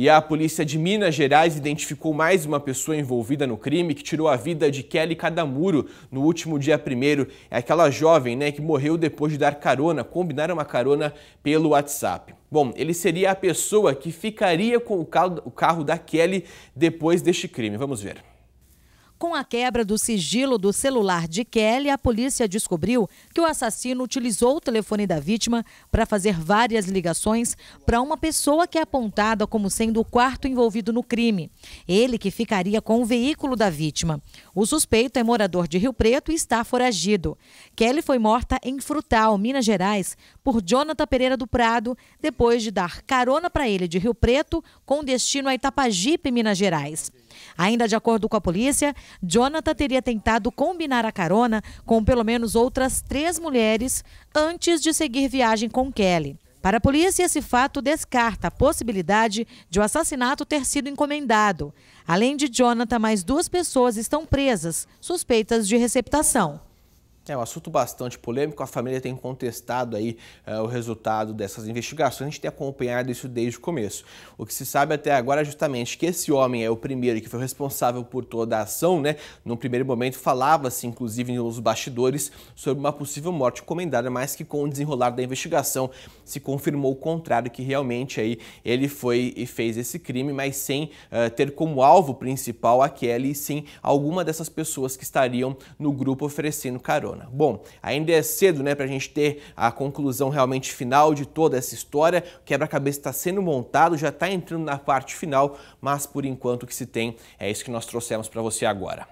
E a polícia de Minas Gerais identificou mais uma pessoa envolvida no crime que tirou a vida de Kelly Cadamuro no último dia primeiro. É aquela jovem né, que morreu depois de dar carona, combinar uma carona pelo WhatsApp. Bom, ele seria a pessoa que ficaria com o carro da Kelly depois deste crime. Vamos ver. Com a quebra do sigilo do celular de Kelly, a polícia descobriu que o assassino utilizou o telefone da vítima para fazer várias ligações para uma pessoa que é apontada como sendo o quarto envolvido no crime. Ele que ficaria com o veículo da vítima. O suspeito é morador de Rio Preto e está foragido. Kelly foi morta em Frutal, Minas Gerais, por Jonathan Pereira do Prado, depois de dar carona para ele de Rio Preto com destino a Itapajipe, Minas Gerais. Ainda de acordo com a polícia, Jonathan teria tentado combinar a carona com pelo menos outras três mulheres antes de seguir viagem com Kelly. Para a polícia, esse fato descarta a possibilidade de o assassinato ter sido encomendado. Além de Jonathan, mais duas pessoas estão presas, suspeitas de receptação. É um assunto bastante polêmico. A família tem contestado aí uh, o resultado dessas investigações. A gente tem acompanhado isso desde o começo. O que se sabe até agora é justamente que esse homem é o primeiro que foi responsável por toda a ação, né? No primeiro momento falava-se, inclusive nos bastidores, sobre uma possível morte encomendada, mas que com o desenrolar da investigação se confirmou o contrário, que realmente aí ele foi e fez esse crime, mas sem uh, ter como alvo principal a Kelly e sim alguma dessas pessoas que estariam no grupo oferecendo carona. Bom, ainda é cedo né, para a gente ter a conclusão realmente final de toda essa história. O quebra-cabeça está sendo montado, já está entrando na parte final, mas por enquanto o que se tem é isso que nós trouxemos para você agora.